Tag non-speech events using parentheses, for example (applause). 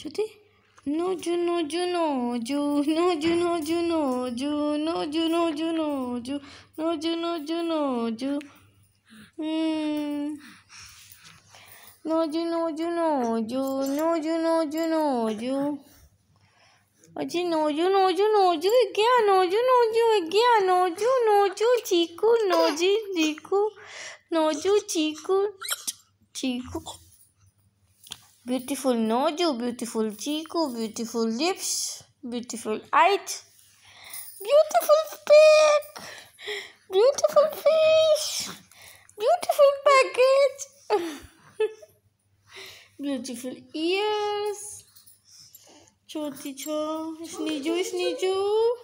श्रुति no जुनो जुनो जू no जुनो जुनो जू no जुनो जुनो जू नो जुनो जुनो जू नो जुनो जुनो जू नो जुनो जुनो जू अजी नोजू नोजू नोजू गया नोजू नोजू गया नोजू नोजू चीकू नोजी चीकू नोजू चीकू चीकू Beautiful nose, beautiful cheek, beautiful lips, beautiful eyes, beautiful pig, beautiful fish, beautiful package, (laughs) beautiful ears. छोटी छो स्नीजू स्नीजू